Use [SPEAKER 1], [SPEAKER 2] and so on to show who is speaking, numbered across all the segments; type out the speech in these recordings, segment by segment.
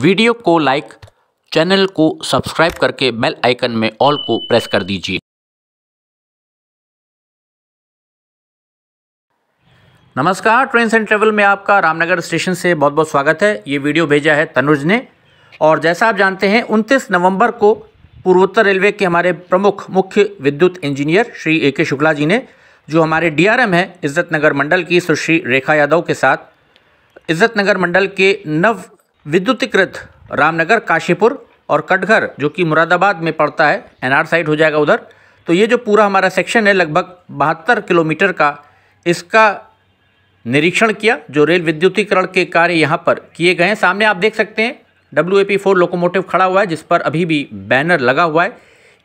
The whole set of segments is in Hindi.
[SPEAKER 1] वीडियो को लाइक चैनल को सब्सक्राइब करके बेल आइकन में ऑल को प्रेस कर दीजिए नमस्कार ट्रेंस एंड ट्रेवल में आपका रामनगर स्टेशन से बहुत बहुत स्वागत है ये वीडियो भेजा है तनुज ने और जैसा आप जानते हैं उनतीस नवंबर को पूर्वोत्तर रेलवे के हमारे प्रमुख मुख्य विद्युत इंजीनियर श्री ए के शुक्ला जी ने जो हमारे डीआरएम हैं इज़्ज़त नगर मंडल की सुश्री रेखा यादव के साथ इज़्ज़त नगर मंडल के नव विद्युतीकृत रामनगर काशीपुर और कटघर जो कि मुरादाबाद में पड़ता है एनआर साइड हो जाएगा उधर तो ये जो पूरा हमारा सेक्शन है लगभग बहत्तर किलोमीटर का इसका निरीक्षण किया जो रेल विद्युतीकरण के कार्य यहाँ पर किए गए हैं सामने आप देख सकते हैं W A P four locomotive खड़ा हुआ है जिस पर अभी भी बैनर लगा हुआ है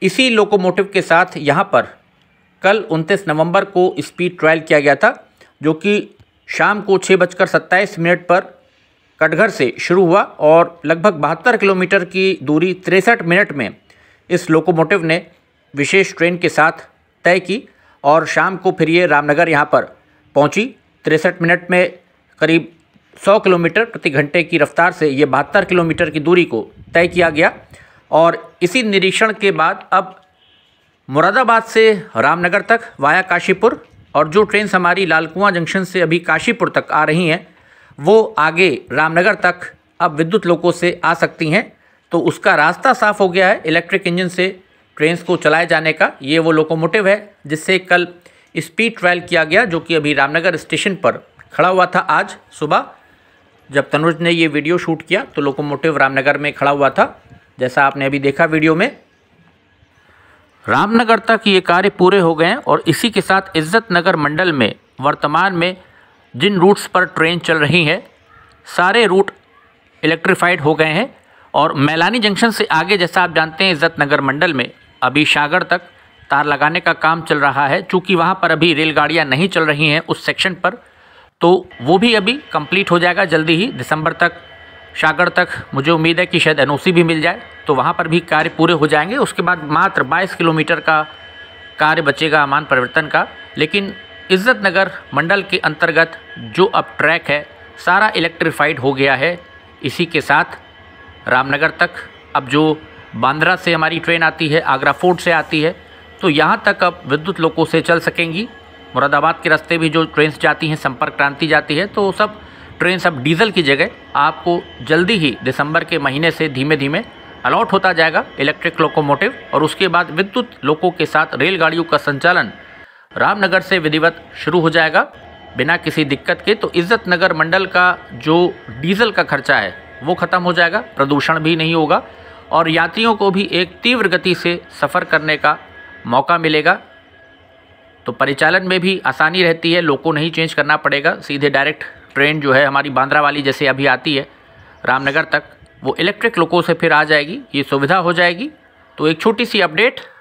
[SPEAKER 1] इसी लोकोमोटिव के साथ यहाँ पर कल उनतीस नवंबर को स्पीड ट्रायल किया गया था जो कि शाम को छः बजकर सत्ताईस मिनट पर कटघर से शुरू हुआ और लगभग बहत्तर किलोमीटर की दूरी तिरसठ मिनट में इस लोकोमोटिव ने विशेष ट्रेन के साथ तय की और शाम को फिर ये रामनगर यहाँ पर पहुँची तिरसठ मिनट में करीब 100 किलोमीटर प्रति घंटे की रफ्तार से ये बहत्तर किलोमीटर की दूरी को तय किया गया और इसी निरीक्षण के बाद अब मुरादाबाद से रामनगर तक वाया काशीपुर और जो ट्रेन हमारी लालकुआ जंक्शन से अभी काशीपुर तक आ रही हैं वो आगे रामनगर तक अब विद्युत लोगों से आ सकती हैं तो उसका रास्ता साफ हो गया है इलेक्ट्रिक इंजन से ट्रेन्स को चलाए जाने का ये वो लोकोमोटिव है जिससे कल स्पीड ट्रायल किया गया जो कि अभी रामनगर स्टेशन पर खड़ा हुआ था आज सुबह जब तनुज ने ये वीडियो शूट किया तो लोकोमोटिव रामनगर में खड़ा हुआ था जैसा आपने अभी देखा वीडियो में रामनगर तक ये कार्य पूरे हो गए हैं और इसी के साथ इज्जत नगर मंडल में वर्तमान में जिन रूट्स पर ट्रेन चल रही है सारे रूट इलेक्ट्रीफाइड हो गए हैं और मैलानी जंक्शन से आगे जैसा आप जानते हैं इज़्ज़त नगर मंडल में अभी सागर तक तार लगाने का काम चल रहा है चूँकि वहाँ पर अभी रेलगाड़ियाँ नहीं चल रही हैं उस सेक्शन पर तो वो भी अभी कंप्लीट हो जाएगा जल्दी ही दिसंबर तक सागर तक मुझे उम्मीद है कि शायद एन भी मिल जाए तो वहाँ पर भी कार्य पूरे हो जाएंगे उसके बाद मात्र 22 किलोमीटर का कार्य बचेगा अमान परिवर्तन का लेकिन इज़्ज़त नगर मंडल के अंतर्गत जो अब ट्रैक है सारा इलेक्ट्रीफाइड हो गया है इसी के साथ रामनगर तक अब जो बांद्रा से हमारी ट्रेन आती है आगरा फोर्ट से आती है तो यहाँ तक अब विद्युत लोको से चल सकेंगी मुरादाबाद के रास्ते भी जो ट्रेन जाती हैं संपर्क क्रांति जाती है तो सब ट्रेन सब डीजल की जगह आपको जल्दी ही दिसंबर के महीने से धीमे धीमे अलॉट होता जाएगा इलेक्ट्रिक लोकोमोटिव और उसके बाद विद्युत लोको के साथ रेलगाड़ियों का संचालन रामनगर से विधिवत शुरू हो जाएगा बिना किसी दिक्कत के तो इज़्ज़त नगर मंडल का जो डीजल का खर्चा है वो ख़त्म हो जाएगा प्रदूषण भी नहीं होगा और यात्रियों को भी एक तीव्र गति से सफ़र करने का मौका मिलेगा तो परिचालन में भी आसानी रहती है लोग को नहीं चेंज करना पड़ेगा सीधे डायरेक्ट ट्रेन जो है हमारी बांद्रा वाली जैसे अभी आती है रामनगर तक वो इलेक्ट्रिक लोगों से फिर आ जाएगी ये सुविधा हो जाएगी तो एक छोटी सी अपडेट